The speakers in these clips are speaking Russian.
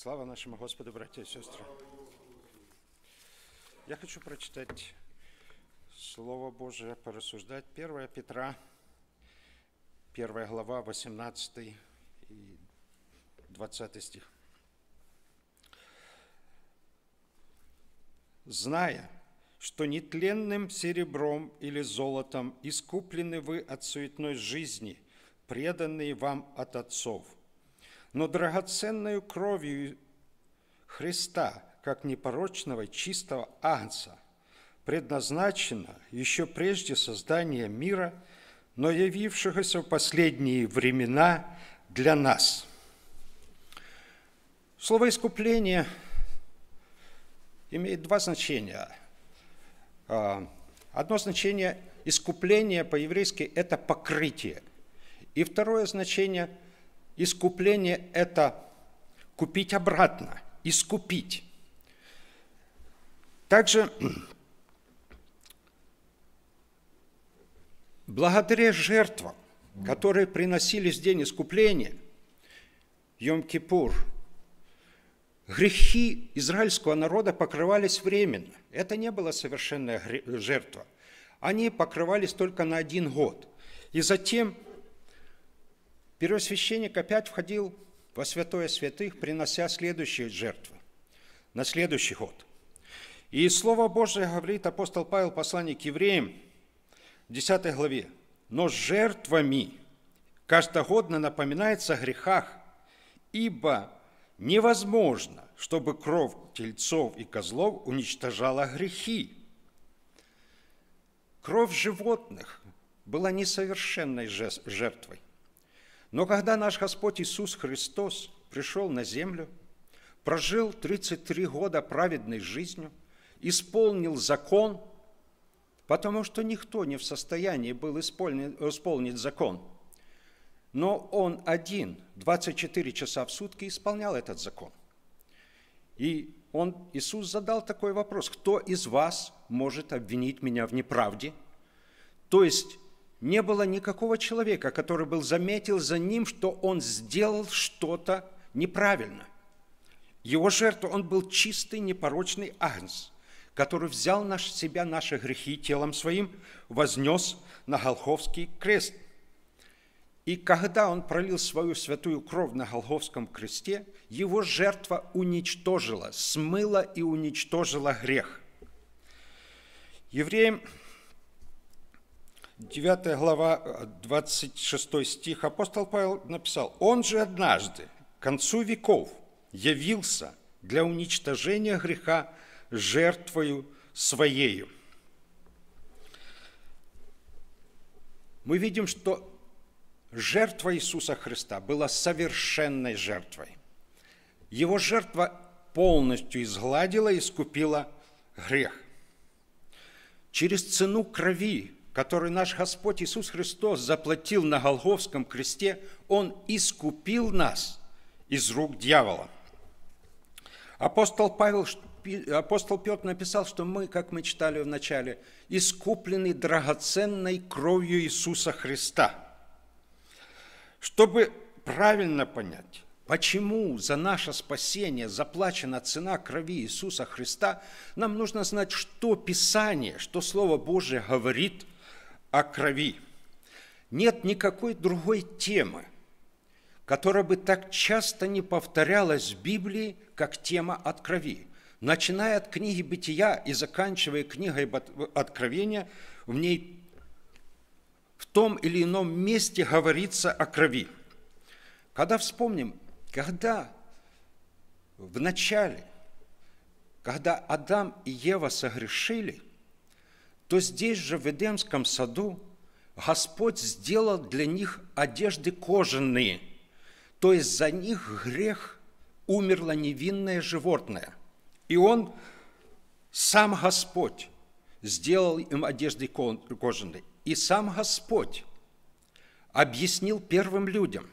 Слава нашему Господу, братья и сестры! Я хочу прочитать Слово Божие, порассуждать. 1 Петра, 1 глава, 18 и 20 стих. «Зная, что нетленным серебром или золотом искуплены вы от суетной жизни, преданные вам от отцов – но драгоценной кровью Христа, как непорочного чистого агнца, предназначено еще прежде создания мира, но явившегося в последние времена для нас. Слово «искупление» имеет два значения. А, одно значение – искупление по-еврейски – это покрытие. И второе значение – Искупление – это купить обратно, искупить. Также благодаря жертвам, которые приносились в день искупления, Йом-Кипур, грехи израильского народа покрывались временно. Это не была совершенная жертва. Они покрывались только на один год. И затем – Первосвященник опять входил во святое святых, принося следующие жертвы на следующий год. И Слово Божие говорит апостол Павел, посланник к евреям, 10 главе. «Но жертвами каждогодно напоминается о грехах, ибо невозможно, чтобы кровь тельцов и козлов уничтожала грехи. Кровь животных была несовершенной жертвой. Но когда наш Господь Иисус Христос пришел на землю, прожил 33 года праведной жизнью, исполнил закон, потому что никто не в состоянии был исполнить закон. Но он один 24 часа в сутки исполнял этот закон. И он, Иисус задал такой вопрос, кто из вас может обвинить меня в неправде? То есть не было никакого человека, который был заметил за ним, что он сделал что-то неправильно. Его жертва, он был чистый, непорочный агнец, который взял на себя наши грехи телом своим, вознес на Голховский крест. И когда он пролил свою святую кровь на Голговском кресте, его жертва уничтожила, смыла и уничтожила грех. Евреям 9 глава, 26 стих, апостол Павел написал, «Он же однажды, к концу веков, явился для уничтожения греха жертвою своею». Мы видим, что жертва Иисуса Христа была совершенной жертвой. Его жертва полностью изгладила и искупила грех. Через цену крови который наш Господь Иисус Христос заплатил на Голговском кресте, Он искупил нас из рук дьявола. Апостол, Павел, апостол Петр написал, что мы, как мы читали вначале, искуплены драгоценной кровью Иисуса Христа. Чтобы правильно понять, Почему за наше спасение заплачена цена крови Иисуса Христа? Нам нужно знать, что Писание, что Слово Божие говорит – о крови. Нет никакой другой темы, которая бы так часто не повторялась в Библии, как тема от крови. Начиная от книги «Бытия» и заканчивая книгой «Откровения», в ней в том или ином месте говорится о крови. Когда вспомним, когда в начале, когда Адам и Ева согрешили – то здесь же, в Эдемском саду, Господь сделал для них одежды кожаные, то есть за них грех умерло невинное животное. И он, сам Господь, сделал им одежды кожаные. И сам Господь объяснил первым людям,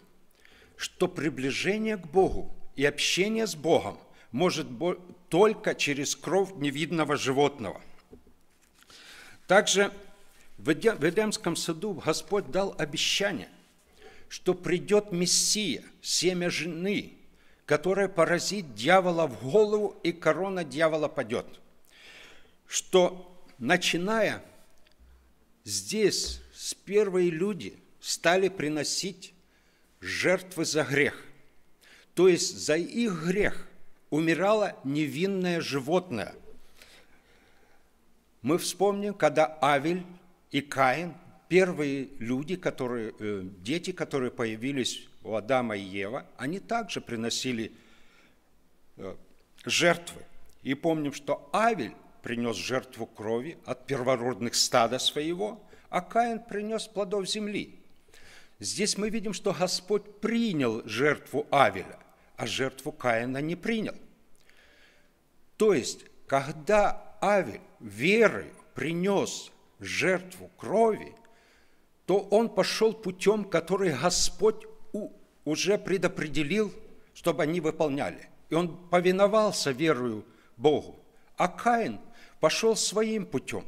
что приближение к Богу и общение с Богом может только через кровь невидного животного – также в Эдемском саду Господь дал обещание, что придет Мессия, семя жены, которая поразит дьявола в голову, и корона дьявола падет. Что, начиная здесь, с первые люди стали приносить жертвы за грех. То есть за их грех умирало невинное животное – мы вспомним, когда Авель и Каин, первые люди, которые, э, дети, которые появились у Адама и Ева, они также приносили э, жертвы. И помним, что Авель принес жертву крови от первородных стада своего, а Каин принес плодов земли. Здесь мы видим, что Господь принял жертву Авеля, а жертву Каина не принял. То есть, когда Авель верою принес жертву крови, то он пошел путем, который Господь уже предопределил, чтобы они выполняли. И он повиновался верою Богу. А Каин пошел своим путем.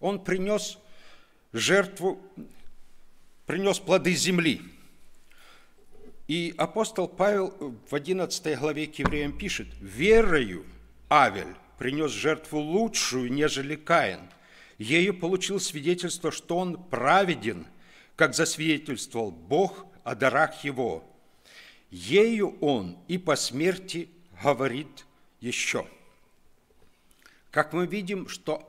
Он принес жертву, принес плоды земли. И апостол Павел в 11 главе к евреям пишет, «Верою Авель принес жертву лучшую, нежели Каин. Ею получил свидетельство, что он праведен, как засвидетельствовал Бог о дарах его. Ею он и по смерти говорит еще. Как мы видим, что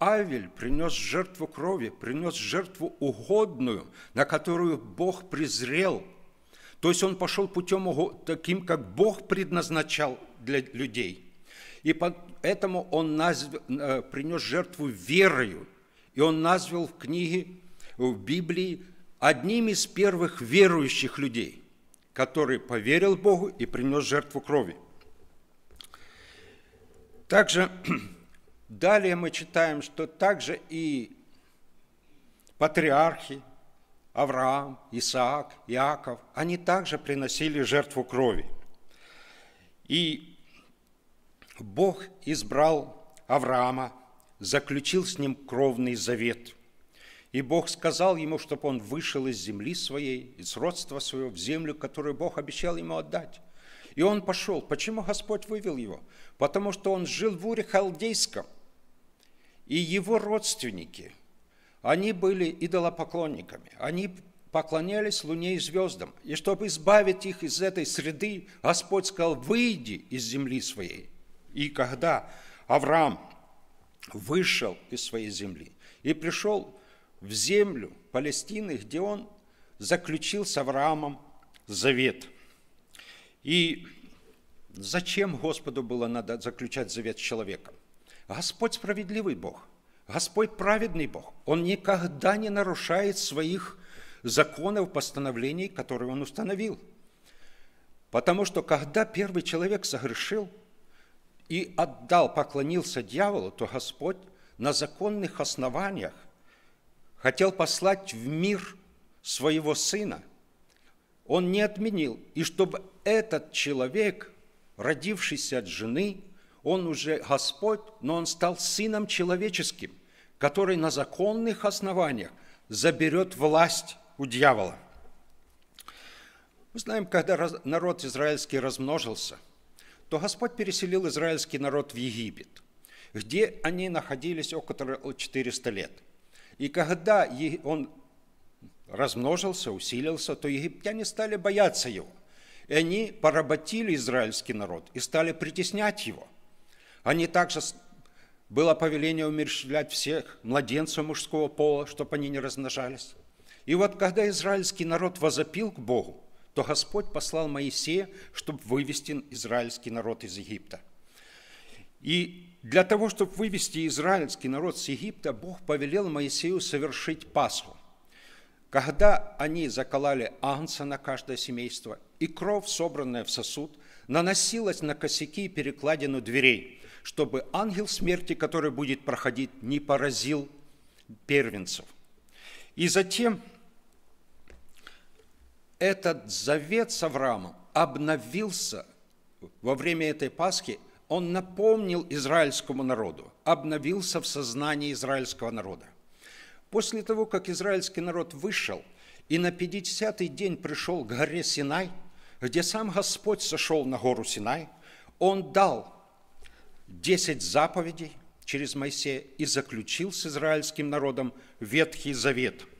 Авель принес жертву крови, принес жертву угодную, на которую Бог презрел. То есть он пошел путем таким, как Бог предназначал для людей. И поэтому он назвал э, принес жертву верою. И он назвал в книге, в Библии, одним из первых верующих людей, который поверил Богу и принес жертву крови. Также далее мы читаем, что также и патриархи, Авраам, Исаак, Иаков, они также приносили жертву крови. И Бог избрал Авраама, заключил с ним кровный завет. И Бог сказал ему, чтобы он вышел из земли своей, из родства своего, в землю, которую Бог обещал ему отдать. И он пошел. Почему Господь вывел его? Потому что он жил в Уре Халдейском. И его родственники, они были идолопоклонниками. Они поклонялись луне и звездам. И чтобы избавить их из этой среды, Господь сказал, выйди из земли своей. И когда Авраам вышел из своей земли и пришел в землю Палестины, где он заключил с Авраамом завет. И зачем Господу было надо заключать завет с человеком? Господь справедливый Бог, Господь праведный Бог. Он никогда не нарушает своих законов, постановлений, которые он установил. Потому что когда первый человек согрешил – и отдал, поклонился дьяволу, то Господь на законных основаниях хотел послать в мир своего сына. Он не отменил. И чтобы этот человек, родившийся от жены, он уже Господь, но он стал сыном человеческим, который на законных основаниях заберет власть у дьявола. Мы знаем, когда народ израильский размножился – то Господь переселил израильский народ в Египет, где они находились около 400 лет. И когда он размножился, усилился, то египтяне стали бояться его. И они поработили израильский народ и стали притеснять его. Они также было повеление умерщвлять всех младенцев мужского пола, чтобы они не размножались. И вот когда израильский народ возопил к Богу, то Господь послал Моисея, чтобы вывести израильский народ из Египта. И для того, чтобы вывести израильский народ с Египта, Бог повелел Моисею совершить Пасху. Когда они заколали агнца на каждое семейство, и кровь, собранная в сосуд, наносилась на косяки и перекладину дверей, чтобы ангел смерти, который будет проходить, не поразил первенцев. И затем этот завет с Авраамом обновился во время этой Пасхи, он напомнил израильскому народу, обновился в сознании израильского народа. После того, как израильский народ вышел и на 50-й день пришел к горе Синай, где сам Господь сошел на гору Синай, он дал 10 заповедей через Моисея и заключил с израильским народом Ветхий Завет –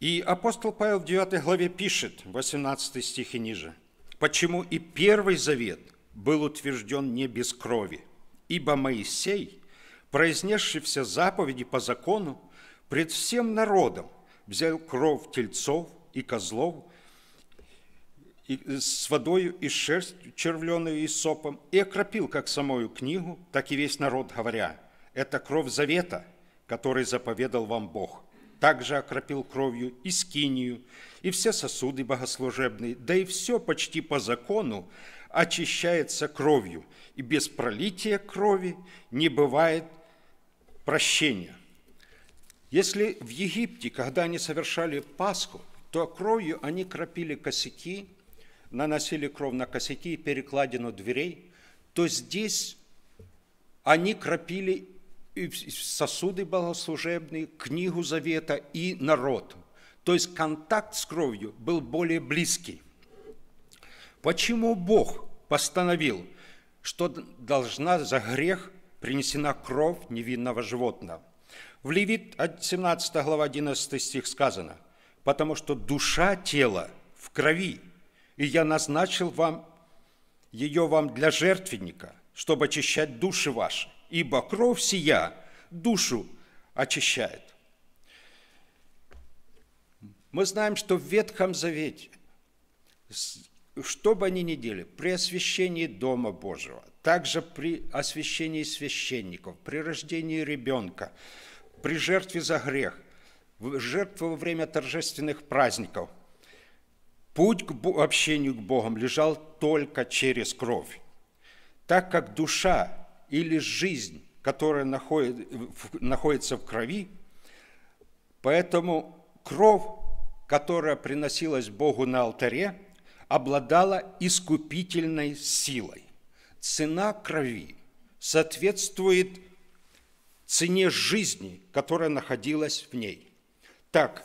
и апостол Павел в 9 главе пишет, 18 стих и ниже, «Почему и Первый Завет был утвержден не без крови, ибо Моисей, произнесший все заповеди по закону, пред всем народом взял кровь тельцов и козлов и с водою и шерстью, червленую и сопом, и окропил как самую книгу, так и весь народ, говоря, это кровь завета, который заповедал вам Бог также окропил кровью и скинию, и все сосуды богослужебные, да и все почти по закону очищается кровью, и без пролития крови не бывает прощения. Если в Египте, когда они совершали Пасху, то кровью они кропили косяки, наносили кровь на косяки и перекладину дверей, то здесь они кропили сосуды богослужебные, книгу завета и народ. То есть контакт с кровью был более близкий. Почему Бог постановил, что должна за грех принесена кровь невинного животного? В Левит 17 глава 11 стих сказано, «Потому что душа тела в крови, и я назначил вам ее вам для жертвенника, чтобы очищать души ваши» ибо кровь сия душу очищает. Мы знаем, что в Ветхом Завете, что бы они ни делали, при освящении Дома Божьего, также при освящении священников, при рождении ребенка, при жертве за грех, жертва во время торжественных праздников, путь к общению к Богом лежал только через кровь. Так как душа или жизнь, которая находит, находится в крови. Поэтому кровь, которая приносилась Богу на алтаре, обладала искупительной силой. Цена крови соответствует цене жизни, которая находилась в ней. Так,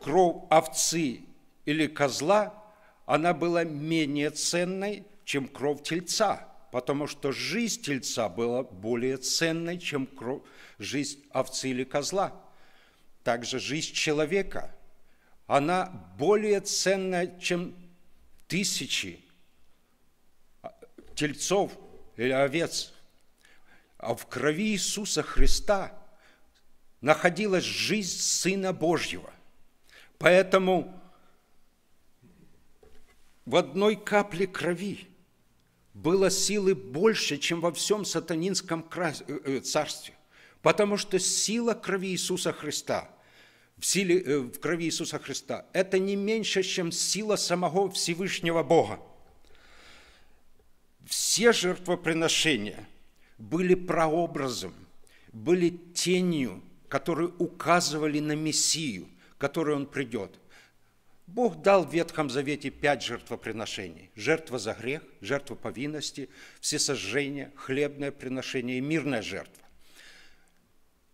кровь овцы или козла, она была менее ценной, чем кровь тельца – потому что жизнь тельца была более ценной, чем жизнь овцы или козла. Также жизнь человека, она более ценная, чем тысячи а, тельцов или овец. А в крови Иисуса Христа находилась жизнь Сына Божьего. Поэтому в одной капле крови – было силы больше, чем во всем сатанинском э, э, царстве. Потому что сила крови Иисуса Христа, в, силе, э, в крови Иисуса Христа, это не меньше, чем сила самого Всевышнего Бога. Все жертвоприношения были прообразом, были тенью, которые указывали на Мессию, который он придет. Бог дал в Ветхом Завете пять жертвоприношений. Жертва за грех, жертва повинности, всесожжение, хлебное приношение и мирная жертва.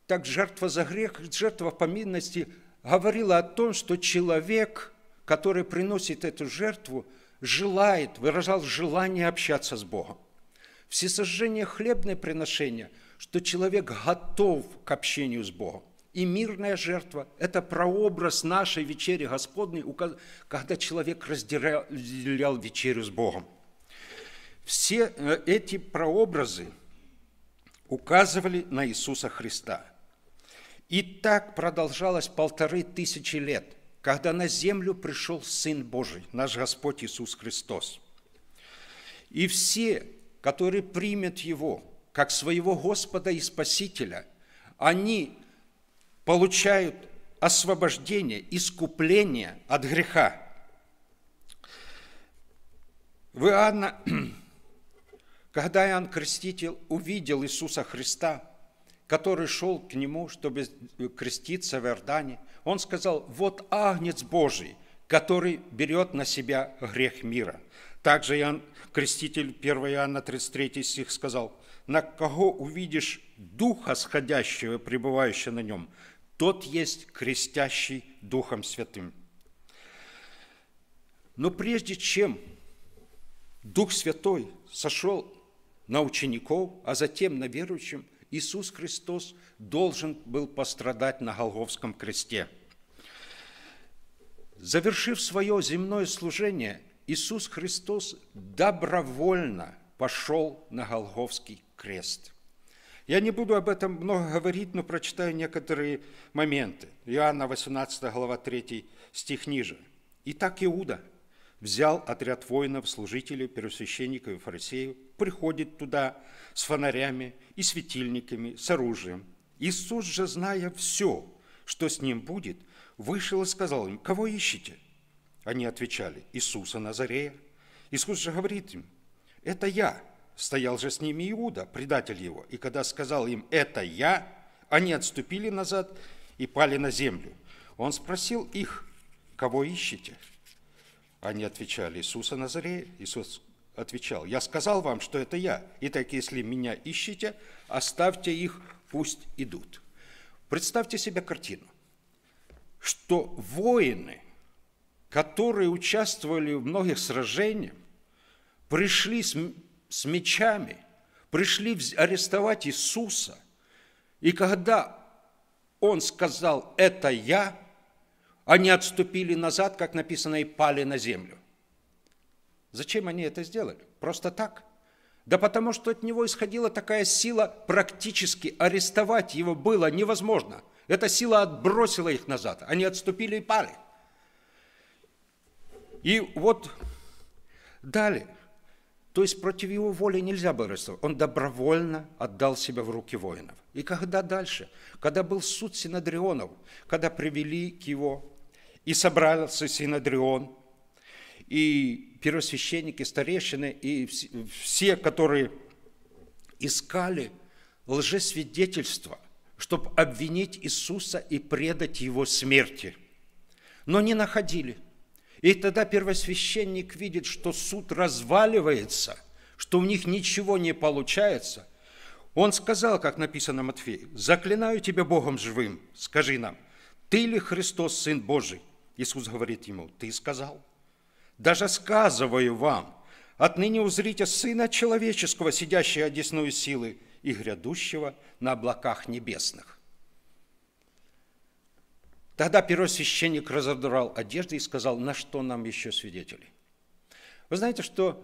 Так жертва за грех, жертва повинности говорила о том, что человек, который приносит эту жертву, желает, выражал желание общаться с Богом. Всесожжение хлебное приношение, что человек готов к общению с Богом и мирная жертва. Это прообраз нашей вечери Господней, когда человек разделял вечерю с Богом. Все э, эти прообразы указывали на Иисуса Христа. И так продолжалось полторы тысячи лет, когда на землю пришел Сын Божий, наш Господь Иисус Христос. И все, которые примет Его как своего Господа и Спасителя, они получают освобождение, искупление от греха. В Иоанна, когда Иоанн Креститель увидел Иисуса Христа, который шел к нему, чтобы креститься в Иордане, он сказал, вот Агнец Божий, который берет на себя грех мира. Также Иоанн Креститель, 1 Иоанна 33 стих сказал, на кого увидишь Духа сходящего, пребывающего на нем, тот есть крестящий Духом Святым. Но прежде чем Дух Святой сошел на учеников, а затем на верующим, Иисус Христос должен был пострадать на Голговском кресте. Завершив свое земное служение, Иисус Христос добровольно пошел на Голговский крест – я не буду об этом много говорить, но прочитаю некоторые моменты. Иоанна 18, глава 3, стих ниже. «Итак Иуда взял отряд воинов, служителей, первосвященников и фарисеев, приходит туда с фонарями и светильниками, с оружием. Иисус же, зная все, что с ним будет, вышел и сказал им, «Кого ищете?» Они отвечали, «Иисуса Назарея». Иисус же говорит им, «Это я, Стоял же с ними Иуда, предатель его. И когда сказал им «это я», они отступили назад и пали на землю. Он спросил их, кого ищете? Они отвечали, Иисуса Назарея. Иисус отвечал, я сказал вам, что это я. и так если меня ищете, оставьте их, пусть идут. Представьте себе картину, что воины, которые участвовали в многих сражениях, пришли с мечами пришли арестовать Иисуса. И когда он сказал «это я», они отступили назад, как написано, и пали на землю. Зачем они это сделали? Просто так? Да потому что от него исходила такая сила, практически арестовать его было невозможно. Эта сила отбросила их назад, они отступили и пали. И вот далее. То есть против его воли нельзя было арестовать. Он добровольно отдал себя в руки воинов. И когда дальше? Когда был суд Синодрионов, когда привели к его, и собрался Синодрион, и первосвященники, старейшины, и все, которые искали лжесвидетельства, чтобы обвинить Иисуса и предать его смерти. Но не находили – и тогда первосвященник видит, что суд разваливается, что у них ничего не получается. Он сказал, как написано Матфею, «Заклинаю тебя Богом живым, скажи нам, ты ли Христос, Сын Божий?» Иисус говорит ему, «Ты сказал, даже сказываю вам, отныне узрите Сына Человеческого, сидящего одесную силы и грядущего на облаках небесных». Тогда первосвященник разодрал одежды и сказал, на что нам еще свидетели? Вы знаете, что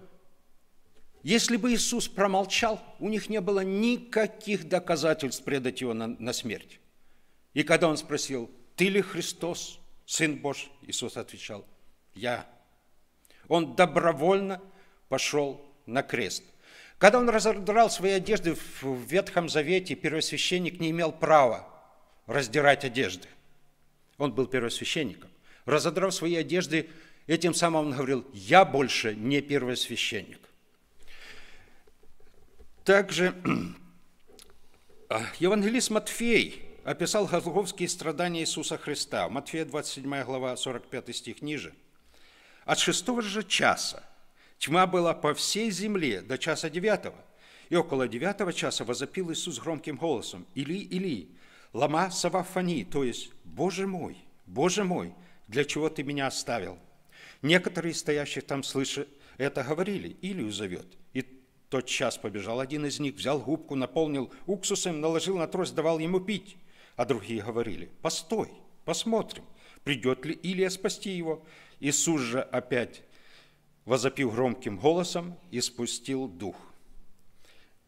если бы Иисус промолчал, у них не было никаких доказательств предать его на, на смерть. И когда он спросил, ты ли Христос, Сын Божий, Иисус отвечал, я. Он добровольно пошел на крест. Когда он разодрал свои одежды в Ветхом Завете, первосвященник не имел права раздирать одежды. Он был первосвященником. Разодрав свои одежды, этим самым он говорил, я больше не первосвященник. Также а, евангелист Матфей описал голговские страдания Иисуса Христа. Матфея 27 глава, 45 стих ниже. От шестого же часа тьма была по всей земле до часа девятого. И около девятого часа возопил Иисус громким голосом, «Или, Или, Лама Савафани, то есть «Боже мой, Боже мой, для чего ты меня оставил?» Некоторые из стоящих там, слыша это, говорили, Илью зовет. И тот час побежал один из них, взял губку, наполнил уксусом, наложил на трость, давал ему пить. А другие говорили, постой, посмотрим, придет ли Илия спасти его. Иисус же опять возопил громким голосом и спустил дух.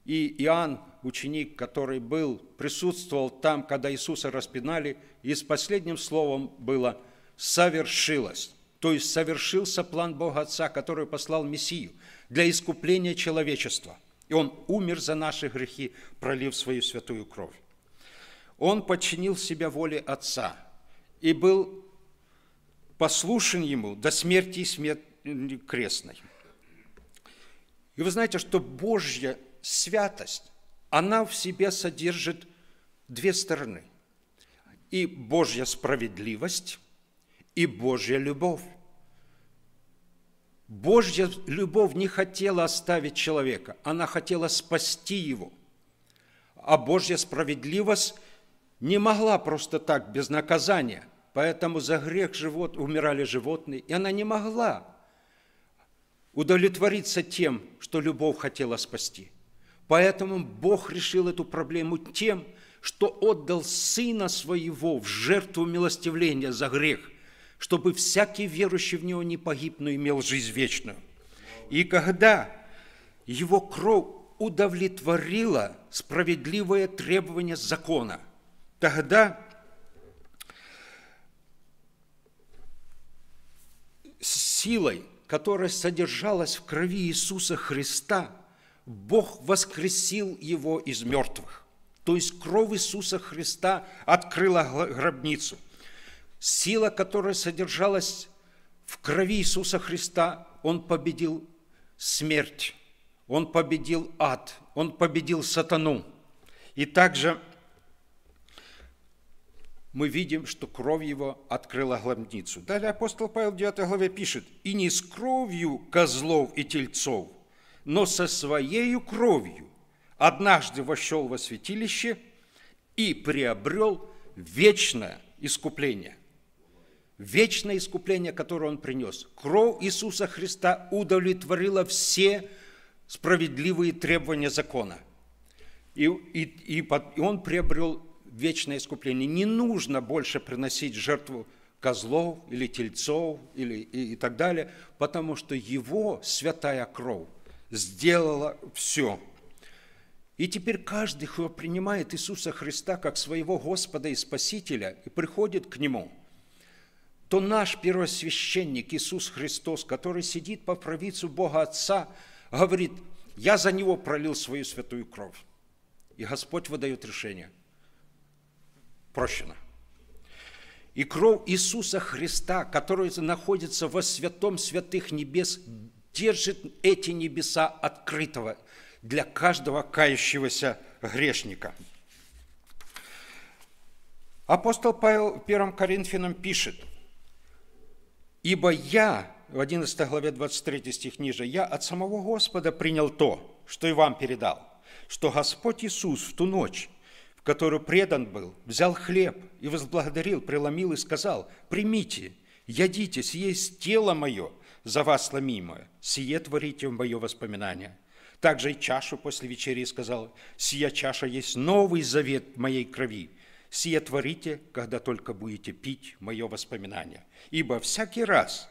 И Иоанн ученик, который был, присутствовал там, когда Иисуса распинали, и с последним словом было «совершилось». То есть совершился план Бога Отца, который послал Мессию для искупления человечества. И Он умер за наши грехи, пролив свою святую кровь. Он подчинил себя воле Отца и был послушен Ему до смерти и смерти крестной. И вы знаете, что Божья святость она в себе содержит две стороны. И Божья справедливость, и Божья любовь. Божья любовь не хотела оставить человека, она хотела спасти его. А Божья справедливость не могла просто так, без наказания. Поэтому за грех живот, умирали животные, и она не могла удовлетвориться тем, что любовь хотела спасти – Поэтому Бог решил эту проблему тем, что отдал Сына Своего в жертву милостивления за грех, чтобы всякий верующий в Него не погиб, но имел жизнь вечную. И когда Его кровь удовлетворила справедливое требование закона, тогда силой, которая содержалась в крови Иисуса Христа – Бог воскресил его из мертвых. То есть кровь Иисуса Христа открыла гробницу. Сила, которая содержалась в крови Иисуса Христа, он победил смерть, он победил ад, он победил сатану. И также мы видим, что кровь его открыла гробницу. Далее апостол Павел в 9 главе пишет, «И не с кровью козлов и тельцов, но со своей кровью однажды вошел во святилище и приобрел вечное искупление. Вечное искупление, которое он принес. Кровь Иисуса Христа удовлетворила все справедливые требования закона. И, и, и, под, и он приобрел вечное искупление. Не нужно больше приносить жертву козлов или тельцов или, и, и так далее, потому что его святая кровь сделала все. И теперь каждый, кто принимает Иисуса Христа как своего Господа и Спасителя и приходит к Нему, то наш первосвященник Иисус Христос, который сидит по правицу Бога Отца, говорит, я за Него пролил свою святую кровь. И Господь выдает решение. Прощено. И кровь Иисуса Христа, которая находится во святом святых небес, держит эти небеса открытого для каждого кающегося грешника. Апостол Павел в 1 Коринфянам пишет, «Ибо я, в 11 главе 23 стих ниже, я от самого Господа принял то, что и вам передал, что Господь Иисус в ту ночь, в которую предан был, взял хлеб и возблагодарил, преломил и сказал, «Примите, ядите, съесть тело мое, за вас ломимое, сие творите в мое воспоминание. Также и чашу после вечери сказал, сия чаша есть новый завет моей крови, сие творите, когда только будете пить мое воспоминание. Ибо всякий раз,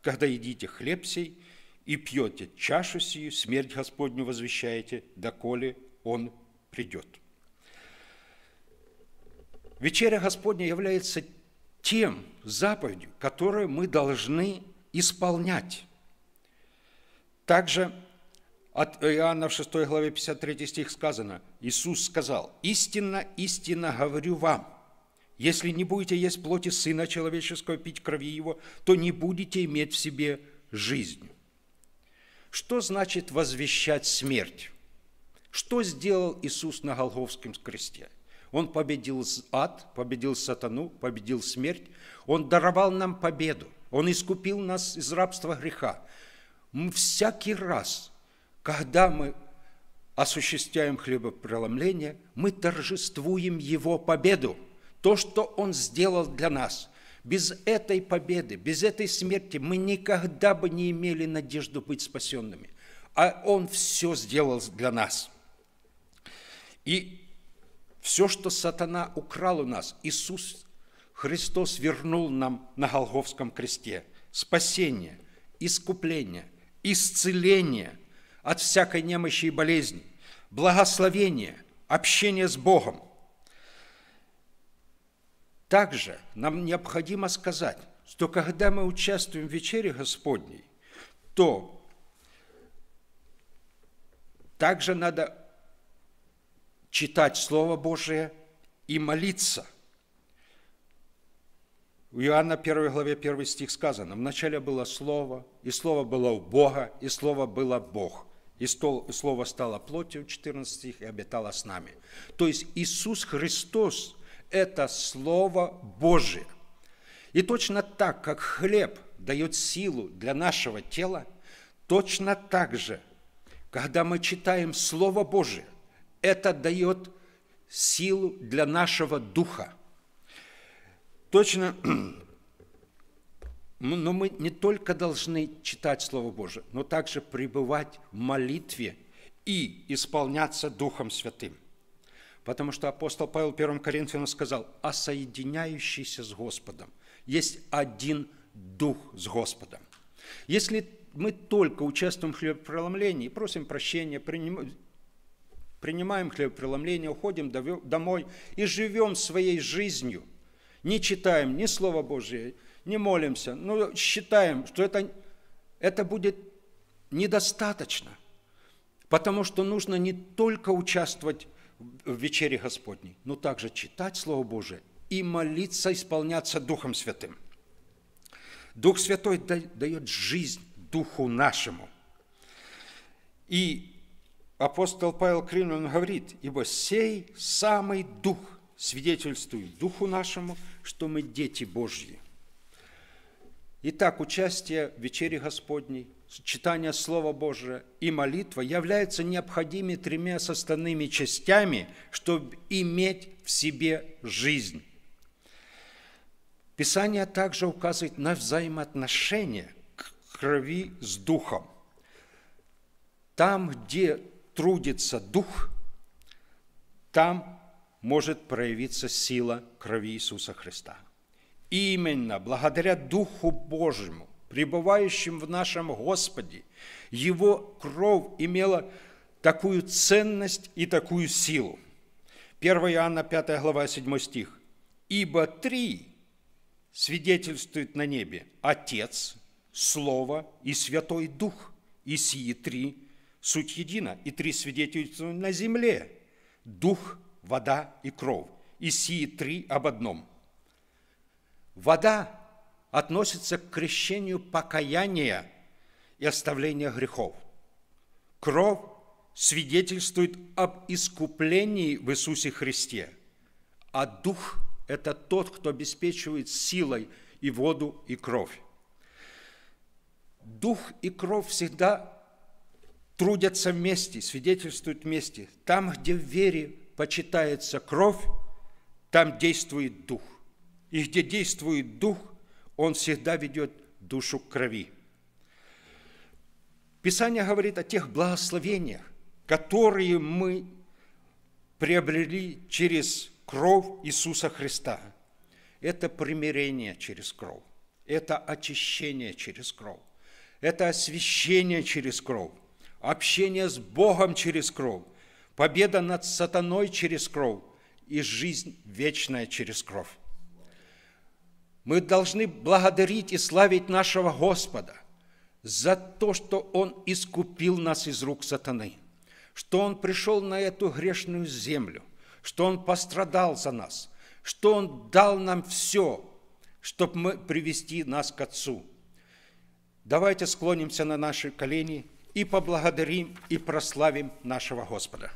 когда едите хлеб сей и пьете чашу сию, смерть Господню возвещаете, доколе Он придет. Вечеря Господня является тем заповедью, которую мы должны исполнять. Также от Иоанна в 6 главе 53 стих сказано, Иисус сказал, «Истинно, истинно говорю вам, если не будете есть плоти Сына Человеческого, пить крови Его, то не будете иметь в себе жизнь». Что значит возвещать смерть? Что сделал Иисус на Голговском кресте? Он победил ад, победил сатану, победил смерть. Он даровал нам победу. Он искупил нас из рабства греха. Мы всякий раз, когда мы осуществляем хлебопреломление, мы торжествуем Его победу, то, что Он сделал для нас. Без этой победы, без этой смерти мы никогда бы не имели надежду быть спасенными. А Он все сделал для нас. И все, что сатана украл у нас, Иисус Христос вернул нам на Голговском кресте спасение, искупление, исцеление от всякой немощи и болезни, благословение, общение с Богом. Также нам необходимо сказать, что когда мы участвуем в вечере Господней, то также надо читать Слово Божие и молиться – у Иоанна 1 главе 1 стих сказано, «Вначале было Слово, и Слово было у Бога, и Слово было Бог, и Слово стало плотью, 14 стих, и обитало с нами». То есть Иисус Христос – это Слово Божие. И точно так, как хлеб дает силу для нашего тела, точно так же, когда мы читаем Слово Божие, это дает силу для нашего духа – Точно, но мы не только должны читать Слово Божие, но также пребывать в молитве и исполняться Духом Святым. Потому что апостол Павел 1 Коринфянам сказал, а соединяющийся с Господом. Есть один Дух с Господом. Если мы только участвуем в хлебопреломлении, просим прощения, принимаем, принимаем хлебопреломление, уходим домой и живем своей жизнью – не читаем ни Слово Божие, не молимся, но считаем, что это, это будет недостаточно. Потому что нужно не только участвовать в вечере Господней, но также читать Слово Божие и молиться, исполняться Духом Святым. Дух Святой дает жизнь Духу нашему. И апостол Павел Кринон говорит, ибо сей самый Дух – свидетельствует Духу нашему, что мы дети Божьи. Итак, участие в вечере Господней, читание Слова Божия и молитва являются необходимыми тремя составными частями, чтобы иметь в себе жизнь. Писание также указывает на взаимоотношения крови с духом. Там, где трудится дух, там может проявиться сила крови Иисуса Христа. именно благодаря Духу Божьему, пребывающим в нашем Господе, Его кровь имела такую ценность и такую силу. 1 Иоанна 5 глава 7 стих. «Ибо три свидетельствует на небе Отец, Слово и Святой Дух, и сии три – суть едина, и три свидетельствуют на земле – Дух, вода и кровь. и Исии три об одном. Вода относится к крещению покаяния и оставления грехов. Кровь свидетельствует об искуплении в Иисусе Христе, а Дух – это тот, кто обеспечивает силой и воду, и кровь. Дух и кровь всегда трудятся вместе, свидетельствуют вместе. Там, где в вере почитается кровь, там действует дух. И где действует дух, он всегда ведет душу к крови. Писание говорит о тех благословениях, которые мы приобрели через кровь Иисуса Христа. Это примирение через кровь, это очищение через кровь, это освящение через кровь, общение с Богом через кровь, победа над сатаной через кровь и жизнь вечная через кровь. Мы должны благодарить и славить нашего Господа за то, что Он искупил нас из рук сатаны, что Он пришел на эту грешную землю, что Он пострадал за нас, что Он дал нам все, чтобы мы привести нас к Отцу. Давайте склонимся на наши колени и поблагодарим и прославим нашего Господа.